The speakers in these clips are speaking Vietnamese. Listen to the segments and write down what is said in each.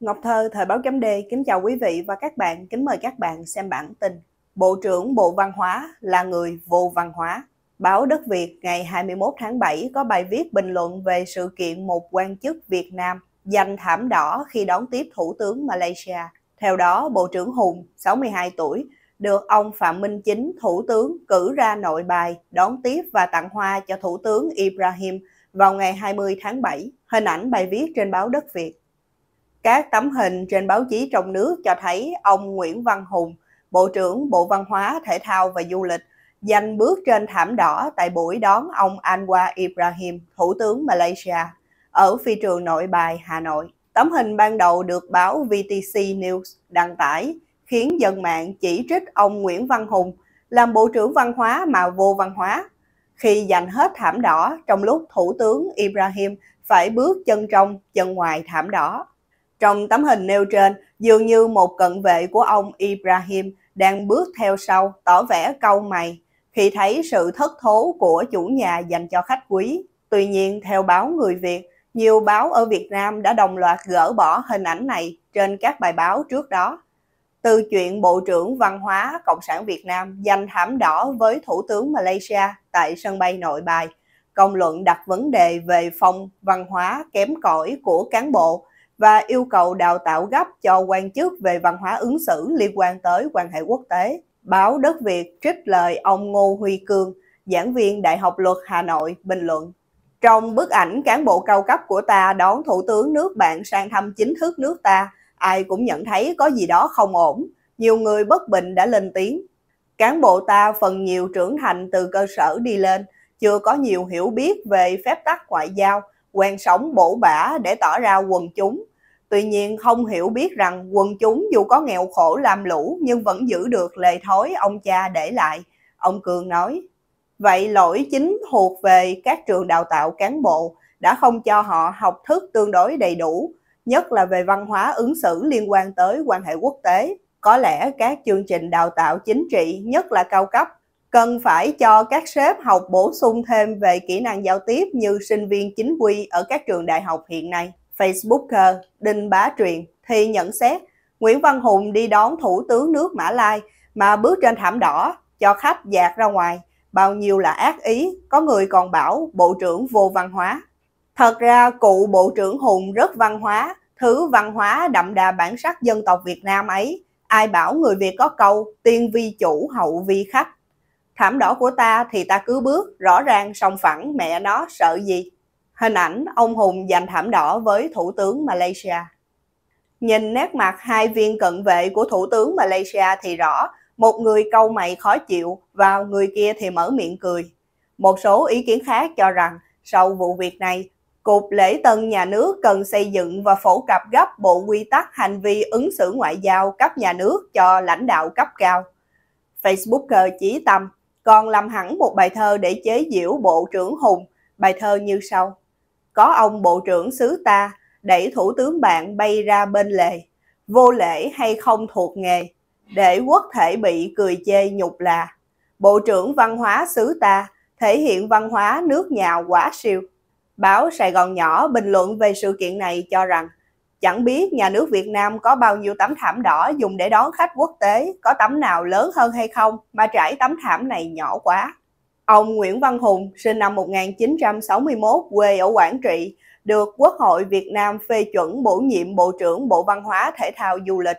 Ngọc Thơ, Thời báo chấm D, kính chào quý vị và các bạn, kính mời các bạn xem bản tin. Bộ trưởng Bộ Văn hóa là người vô văn hóa. Báo Đất Việt ngày 21 tháng 7 có bài viết bình luận về sự kiện một quan chức Việt Nam giành thảm đỏ khi đón tiếp Thủ tướng Malaysia. Theo đó, Bộ trưởng Hùng, 62 tuổi, được ông Phạm Minh Chính, Thủ tướng, cử ra nội bài, đón tiếp và tặng hoa cho Thủ tướng Ibrahim vào ngày 20 tháng 7. Hình ảnh bài viết trên báo Đất Việt. Các tấm hình trên báo chí trong nước cho thấy ông Nguyễn Văn Hùng, Bộ trưởng Bộ Văn hóa, Thể thao và Du lịch, giành bước trên thảm đỏ tại buổi đón ông Anwar Ibrahim, Thủ tướng Malaysia, ở phi trường nội bài Hà Nội. Tấm hình ban đầu được báo VTC News đăng tải khiến dân mạng chỉ trích ông Nguyễn Văn Hùng làm Bộ trưởng Văn hóa mà vô văn hóa. Khi giành hết thảm đỏ trong lúc Thủ tướng Ibrahim phải bước chân trong, chân ngoài thảm đỏ. Trong tấm hình nêu trên, dường như một cận vệ của ông Ibrahim đang bước theo sau, tỏ vẻ câu mày khi thấy sự thất thố của chủ nhà dành cho khách quý. Tuy nhiên, theo báo Người Việt, nhiều báo ở Việt Nam đã đồng loạt gỡ bỏ hình ảnh này trên các bài báo trước đó. Từ chuyện Bộ trưởng Văn hóa Cộng sản Việt Nam giành thảm đỏ với Thủ tướng Malaysia tại sân bay nội bài, công luận đặt vấn đề về phong văn hóa kém cỏi của cán bộ và yêu cầu đào tạo gấp cho quan chức về văn hóa ứng xử liên quan tới quan hệ quốc tế. Báo Đất Việt trích lời ông Ngô Huy Cương, giảng viên Đại học Luật Hà Nội, bình luận. Trong bức ảnh cán bộ cao cấp của ta đón Thủ tướng nước bạn sang thăm chính thức nước ta, ai cũng nhận thấy có gì đó không ổn. Nhiều người bất bình đã lên tiếng. Cán bộ ta phần nhiều trưởng thành từ cơ sở đi lên, chưa có nhiều hiểu biết về phép tắc ngoại giao, quen sống bổ bả để tỏ ra quần chúng, Tuy nhiên không hiểu biết rằng quần chúng dù có nghèo khổ làm lũ nhưng vẫn giữ được lề thối ông cha để lại, ông Cường nói. Vậy lỗi chính thuộc về các trường đào tạo cán bộ đã không cho họ học thức tương đối đầy đủ, nhất là về văn hóa ứng xử liên quan tới quan hệ quốc tế. Có lẽ các chương trình đào tạo chính trị, nhất là cao cấp, cần phải cho các sếp học bổ sung thêm về kỹ năng giao tiếp như sinh viên chính quy ở các trường đại học hiện nay. Facebooker Đinh Bá Truyền thì nhận xét Nguyễn Văn Hùng đi đón thủ tướng nước Mã Lai mà bước trên thảm đỏ cho khách dạt ra ngoài. Bao nhiêu là ác ý, có người còn bảo bộ trưởng vô văn hóa. Thật ra cụ bộ trưởng Hùng rất văn hóa, thứ văn hóa đậm đà bản sắc dân tộc Việt Nam ấy. Ai bảo người Việt có câu tiên vi chủ hậu vi khách. Thảm đỏ của ta thì ta cứ bước, rõ ràng song phẳng mẹ nó sợ gì. Hình ảnh ông Hùng giành thảm đỏ với Thủ tướng Malaysia. Nhìn nét mặt hai viên cận vệ của Thủ tướng Malaysia thì rõ, một người câu mày khó chịu và người kia thì mở miệng cười. Một số ý kiến khác cho rằng sau vụ việc này, Cục Lễ tân Nhà nước cần xây dựng và phổ cập gấp bộ quy tắc hành vi ứng xử ngoại giao cấp nhà nước cho lãnh đạo cấp cao. Facebooker Chí Tâm còn làm hẳn một bài thơ để chế giễu Bộ trưởng Hùng, bài thơ như sau có ông bộ trưởng xứ ta đẩy thủ tướng bạn bay ra bên lề, vô lễ hay không thuộc nghề, để quốc thể bị cười chê nhục là. Bộ trưởng văn hóa xứ ta thể hiện văn hóa nước nhà quá siêu. Báo Sài Gòn Nhỏ bình luận về sự kiện này cho rằng Chẳng biết nhà nước Việt Nam có bao nhiêu tấm thảm đỏ dùng để đón khách quốc tế, có tấm nào lớn hơn hay không mà trải tấm thảm này nhỏ quá. Ông Nguyễn Văn Hùng, sinh năm 1961, quê ở Quảng Trị, được Quốc hội Việt Nam phê chuẩn bổ nhiệm Bộ trưởng Bộ Văn hóa Thể thao Du lịch.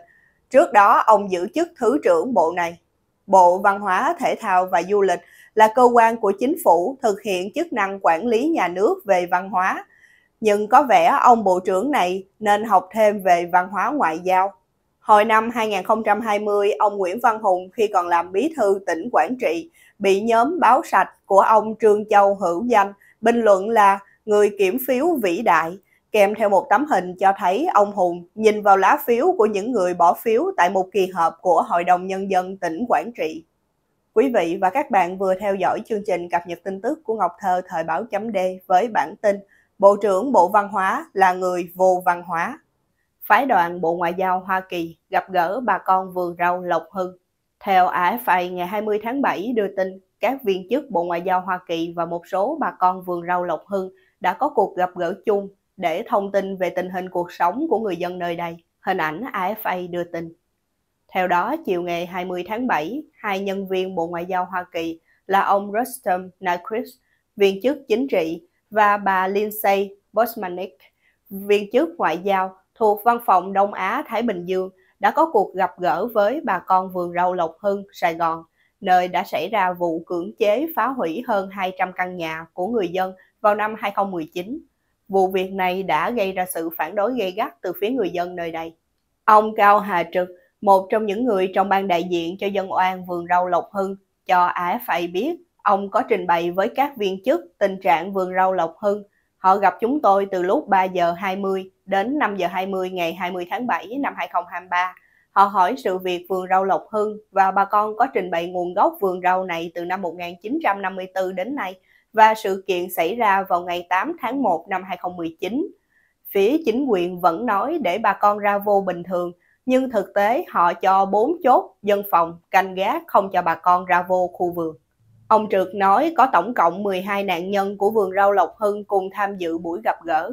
Trước đó, ông giữ chức Thứ trưởng Bộ này. Bộ Văn hóa Thể thao và Du lịch là cơ quan của chính phủ thực hiện chức năng quản lý nhà nước về văn hóa. Nhưng có vẻ ông Bộ trưởng này nên học thêm về văn hóa ngoại giao. Hồi năm 2020, ông Nguyễn Văn Hùng khi còn làm bí thư tỉnh Quảng Trị bị nhóm báo sạch của ông Trương Châu hữu danh bình luận là người kiểm phiếu vĩ đại, kèm theo một tấm hình cho thấy ông Hùng nhìn vào lá phiếu của những người bỏ phiếu tại một kỳ họp của Hội đồng Nhân dân tỉnh Quảng Trị. Quý vị và các bạn vừa theo dõi chương trình cập nhật tin tức của Ngọc Thơ thời báo chấm D với bản tin Bộ trưởng Bộ Văn hóa là người vô văn hóa. Phái đoàn Bộ Ngoại giao Hoa Kỳ gặp gỡ bà con vườn rau Lộc Hưng. Theo AFA ngày 20 tháng 7 đưa tin, các viên chức Bộ Ngoại giao Hoa Kỳ và một số bà con vườn rau Lộc Hưng đã có cuộc gặp gỡ chung để thông tin về tình hình cuộc sống của người dân nơi đây, hình ảnh AFA đưa tin. Theo đó, chiều ngày 20 tháng 7, hai nhân viên Bộ Ngoại giao Hoa Kỳ là ông Rustam Nyquist, viên chức chính trị, và bà Lindsay Bosmanic, viên chức ngoại giao thuộc Văn phòng Đông Á-Thái Bình Dương, đã có cuộc gặp gỡ với bà con vườn rau Lộc Hưng, Sài Gòn, nơi đã xảy ra vụ cưỡng chế phá hủy hơn 200 căn nhà của người dân vào năm 2019. Vụ việc này đã gây ra sự phản đối gay gắt từ phía người dân nơi đây. Ông Cao Hà Trực, một trong những người trong ban đại diện cho dân oan vườn rau Lộc Hưng, cho AFA biết ông có trình bày với các viên chức tình trạng vườn rau Lộc Hưng. Họ gặp chúng tôi từ lúc 3 giờ 20 đến 5 giờ 20 ngày 20 tháng 7 năm 2023. Họ hỏi sự việc vườn rau Lộc Hưng và bà con có trình bày nguồn gốc vườn rau này từ năm 1954 đến nay và sự kiện xảy ra vào ngày 8 tháng 1 năm 2019. Phía chính quyền vẫn nói để bà con ra vô bình thường, nhưng thực tế họ cho 4 chốt dân phòng canh gác không cho bà con ra vô khu vườn. Ông Trượt nói có tổng cộng 12 nạn nhân của vườn rau Lộc Hưng cùng tham dự buổi gặp gỡ.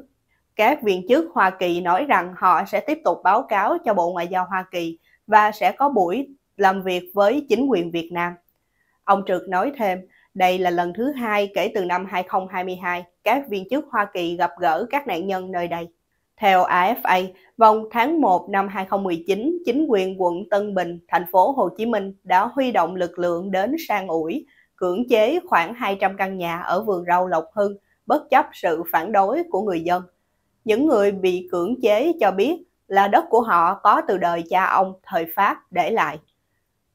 Các viên chức Hoa Kỳ nói rằng họ sẽ tiếp tục báo cáo cho Bộ Ngoại giao Hoa Kỳ và sẽ có buổi làm việc với chính quyền Việt Nam. Ông Trực nói thêm, đây là lần thứ hai kể từ năm 2022 các viên chức Hoa Kỳ gặp gỡ các nạn nhân nơi đây. Theo AFA, vào tháng 1 năm 2019, chính quyền quận Tân Bình, thành phố Hồ Chí Minh đã huy động lực lượng đến sang ủi, cưỡng chế khoảng 200 căn nhà ở vườn rau Lộc Hưng, bất chấp sự phản đối của người dân. Những người bị cưỡng chế cho biết là đất của họ có từ đời cha ông thời Pháp để lại.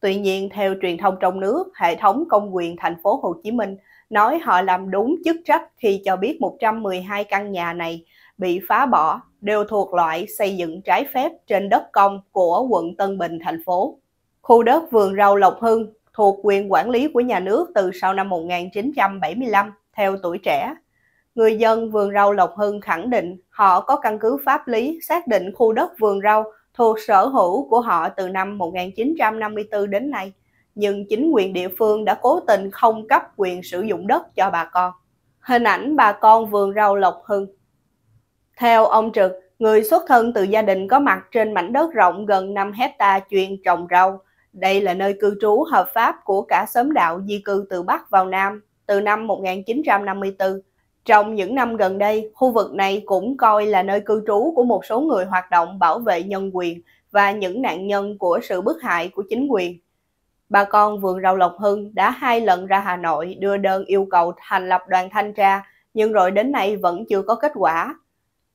Tuy nhiên, theo truyền thông trong nước, hệ thống công quyền thành phố Hồ Chí Minh nói họ làm đúng chức trách khi cho biết 112 căn nhà này bị phá bỏ đều thuộc loại xây dựng trái phép trên đất công của quận Tân Bình thành phố. Khu đất vườn rau Lộc Hưng thuộc quyền quản lý của nhà nước từ sau năm 1975 theo tuổi trẻ người dân vườn rau Lộc Hưng khẳng định họ có căn cứ pháp lý xác định khu đất vườn rau thuộc sở hữu của họ từ năm 1954 đến nay, nhưng chính quyền địa phương đã cố tình không cấp quyền sử dụng đất cho bà con. Hình ảnh bà con vườn rau Lộc Hưng Theo ông Trực, người xuất thân từ gia đình có mặt trên mảnh đất rộng gần 5 hecta chuyên trồng rau. Đây là nơi cư trú hợp pháp của cả xóm đạo di cư từ Bắc vào Nam từ năm 1954 trong những năm gần đây, khu vực này cũng coi là nơi cư trú của một số người hoạt động bảo vệ nhân quyền và những nạn nhân của sự bức hại của chính quyền. Bà con vườn rau Lộc Hưng đã hai lần ra Hà Nội đưa đơn yêu cầu thành lập đoàn thanh tra, nhưng rồi đến nay vẫn chưa có kết quả.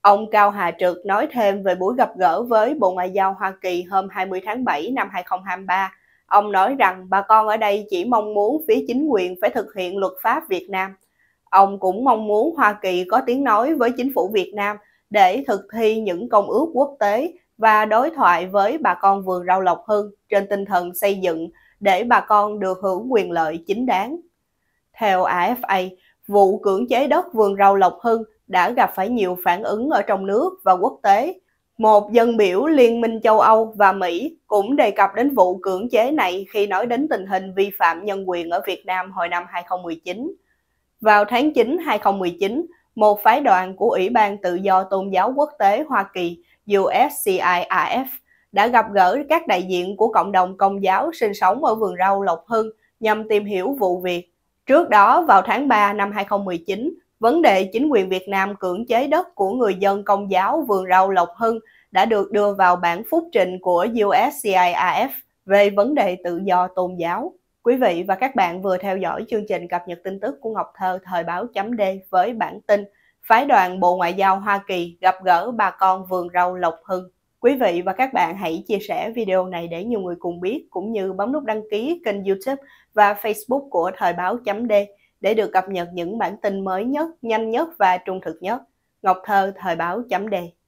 Ông Cao Hà Trực nói thêm về buổi gặp gỡ với Bộ Ngoại giao Hoa Kỳ hôm 20 tháng 7 năm 2023. Ông nói rằng bà con ở đây chỉ mong muốn phía chính quyền phải thực hiện luật pháp Việt Nam – Ông cũng mong muốn Hoa Kỳ có tiếng nói với chính phủ Việt Nam để thực thi những công ước quốc tế và đối thoại với bà con vườn rau Lộc Hưng trên tinh thần xây dựng để bà con được hưởng quyền lợi chính đáng. Theo AFA, vụ cưỡng chế đất vườn rau Lộc Hưng đã gặp phải nhiều phản ứng ở trong nước và quốc tế. Một dân biểu Liên minh châu Âu và Mỹ cũng đề cập đến vụ cưỡng chế này khi nói đến tình hình vi phạm nhân quyền ở Việt Nam hồi năm 2019. Vào tháng 9 2019, một phái đoàn của Ủy ban Tự do Tôn giáo Quốc tế Hoa Kỳ USCIRF đã gặp gỡ các đại diện của cộng đồng công giáo sinh sống ở vườn rau Lộc Hưng nhằm tìm hiểu vụ việc. Trước đó, vào tháng 3 năm 2019, vấn đề chính quyền Việt Nam cưỡng chế đất của người dân công giáo vườn rau Lộc Hưng đã được đưa vào bản phúc trình của USCIRF về vấn đề tự do tôn giáo. Quý vị và các bạn vừa theo dõi chương trình cập nhật tin tức của Ngọc Thơ thời báo chấm D với bản tin Phái đoàn Bộ Ngoại giao Hoa Kỳ gặp gỡ bà con vườn rau Lộc Hưng. Quý vị và các bạn hãy chia sẻ video này để nhiều người cùng biết cũng như bấm nút đăng ký kênh YouTube và Facebook của thời báo chấm D để được cập nhật những bản tin mới nhất, nhanh nhất và trung thực nhất. Ngọc Thơ thời báo chấm D